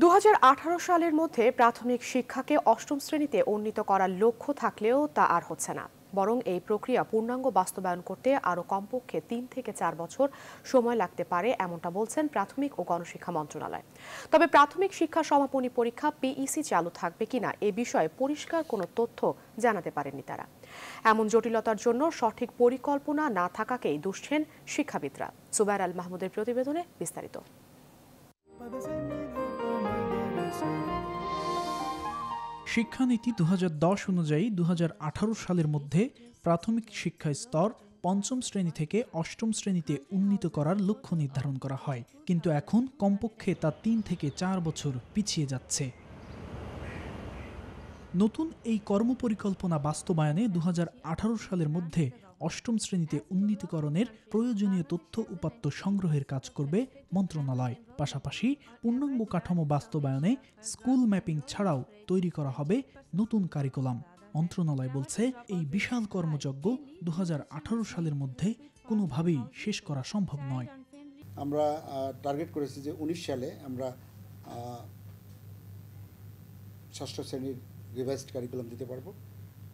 দু সালের মধ্যে প্রাথমিক শিক্ষাকে অষ্টম শ্রেণীতে উন্নীত করার লক্ষ্য থাকলেও তা আর হচ্ছে না বরং এই প্রক্রিয়া পূর্ণাঙ্গ বাস্তবায়ন করতে আরও কমপক্ষে তিন থেকে চার বছর সময় লাগতে পারে এমনটা বলছেন প্রাথমিক ও গণশিক্ষা মন্ত্রণালয় তবে প্রাথমিক শিক্ষা সমাপনী পরীক্ষা পিইসি চালু থাকবে কিনা এ বিষয়ে পরিষ্কার কোনো তথ্য জানাতে পারেনি তারা এমন জটিলতার জন্য সঠিক পরিকল্পনা না থাকাকেই দুষছেন শিক্ষাবিদরা সুবাইর আল মাহমুদের প্রতিবেদনে বিস্তারিত শিক্ষানীতি দু অনুযায়ী দু সালের মধ্যে প্রাথমিক শিক্ষা স্তর পঞ্চম শ্রেণী থেকে অষ্টম শ্রেণীতে উন্নীত করার লক্ষ্য নির্ধারণ করা হয় কিন্তু এখন কমপক্ষে তা তিন থেকে চার বছর পিছিয়ে যাচ্ছে নতুন এই কর্মপরিকল্পনা বাস্তবায়নে দু সালের মধ্যে অষ্টম শ্রেণীতে উন্নীতকরণের প্রয়োজনীয় তথ্য উপাত্ত সংগ্রহের কাজ করবে মন্ত্রণালয় পাশাপাশি পূর্ণাঙ্গ কাঠামো বাস্তবায়নে স্কুল ম্যাপিং ছাড়াও তৈরি করা হবে নতুন কারিকুলাম মন্ত্রণালয় বলছে এই বিশাল কর্মযজ্ঞ দু সালের মধ্যে কোনোভাবেই শেষ করা সম্ভব নয় আমরা টার্গেট করেছি যে উনিশ সালে আমরা ষষ্ঠ শ্রেণীর রিভাইজড কারিকুলাম দিতে পারবো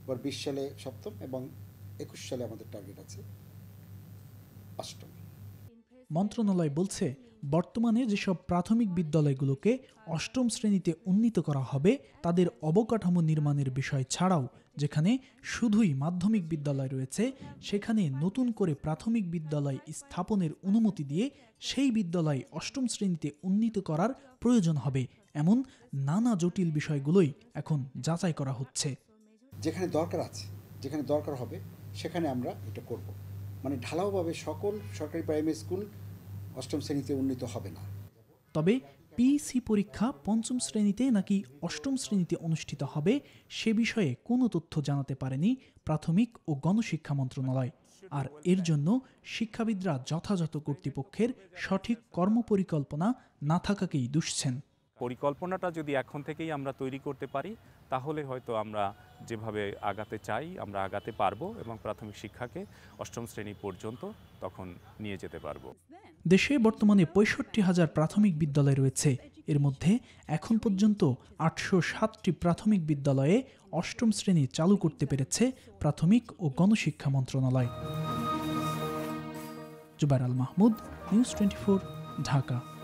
এবার বিশ সালে সপ্তম এবং একুশ সালে আমাদের টার্গেট আছে অষ্টম মন্ত্রণালয় বলছে বর্তমানে যেসব প্রাথমিক বিদ্যালয়গুলোকে অষ্টম শ্রেণীতে উন্নীত করা হবে তাদের অবকাঠামো নির্মাণের বিষয় ছাড়াও যেখানে শুধুই মাধ্যমিক বিদ্যালয় রয়েছে সেখানে নতুন করে প্রাথমিক বিদ্যালয় স্থাপনের অনুমতি দিয়ে সেই বিদ্যালয় অষ্টম শ্রেণীতে উন্নীত করার প্রয়োজন হবে এমন নানা জটিল বিষয়গুলোই এখন যাচাই করা হচ্ছে যেখানে দরকার আছে যেখানে দরকার হবে সেখানে আমরা এটা করব মানে ঢালাওভাবে সকল সরকারি প্রাইমারি স্কুল অষ্টম শ্রেণীতে উন্নীত হবে না তবে পিসি পরীক্ষা পঞ্চম শ্রেণীতে নাকি অষ্টম শ্রেণীতে অনুষ্ঠিত হবে সে বিষয়ে কোনো তথ্য জানাতে পারেনি প্রাথমিক ও গণশিক্ষা মন্ত্রণালয় আর এর জন্য শিক্ষাবিদরা যথাযথ কর্তৃপক্ষের সঠিক কর্মপরিকল্পনা না থাকাকেই দুষছেন পরিকল্পনাটা যদি এখন থেকেই আমরা তৈরি করতে পারি তাহলে হয়তো আমরা যেভাবে আগাতে চাই আমরা আগাতে পারবো এবং প্রাথমিক শিক্ষাকে অষ্টম শ্রেণী পর্যন্ত তখন নিয়ে যেতে পারবো দেশে বর্তমানে পঁয়ষট্টি হাজার প্রাথমিক বিদ্যালয় রয়েছে এর মধ্যে এখন পর্যন্ত আটশো সাতটি প্রাথমিক বিদ্যালয়ে অষ্টম শ্রেণী চালু করতে পেরেছে প্রাথমিক ও গণশিক্ষা মন্ত্রণালয় জুবাইর আল মাহমুদ নিউজ টোয়েন্টি ঢাকা